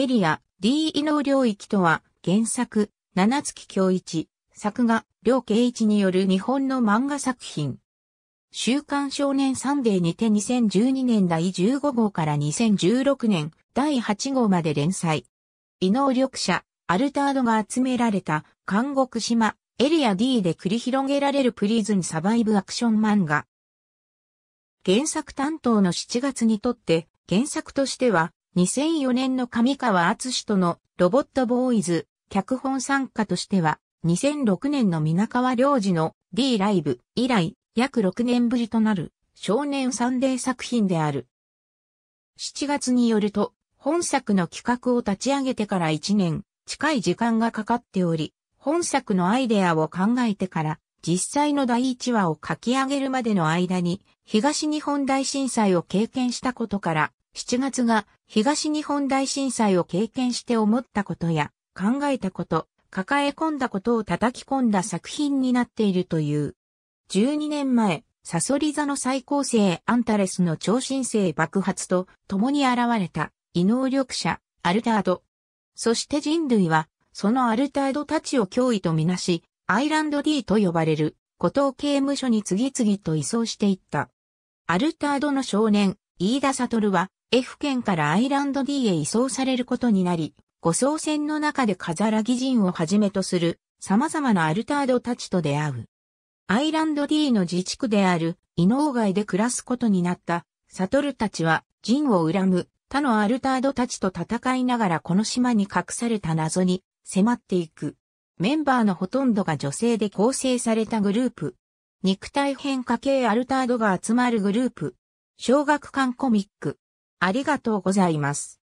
エリア、D 異能領域とは、原作、七月京一、作画、両慶一による日本の漫画作品。週刊少年サンデーにて2012年第15号から2016年第8号まで連載。異能力者、アルタードが集められた、監獄島、エリア D で繰り広げられるプリズンサバイブアクション漫画。原作担当の7月にとって、原作としては、2004年の上川厚とのロボットボーイズ、脚本参加としては、2006年の皆川良次の D ライブ以来、約6年ぶりとなる少年サンデー作品である。7月によると、本作の企画を立ち上げてから1年近い時間がかかっており、本作のアイデアを考えてから実際の第1話を書き上げるまでの間に東日本大震災を経験したことから7月が東日本大震災を経験して思ったことや考えたこと、抱え込んだことを叩き込んだ作品になっているという。12年前、サソリ座の最高生アンタレスの超新星爆発と共に現れた異能力者アルタード。そして人類はそのアルタードたちを脅威とみなし、アイランド D と呼ばれる、古東刑務所に次々と移送していった。アルタードの少年、飯田悟は F 県からアイランド D へ移送されることになり、護送船の中でカザラギ人をはじめとする様々なアルタードたちと出会う。アイランド D の自治区である伊能外で暮らすことになった悟たちは人を恨む他のアルタードたちと戦いながらこの島に隠された謎に迫っていく。メンバーのほとんどが女性で構成されたグループ。肉体変化系アルタードが集まるグループ。小学館コミック。ありがとうございます。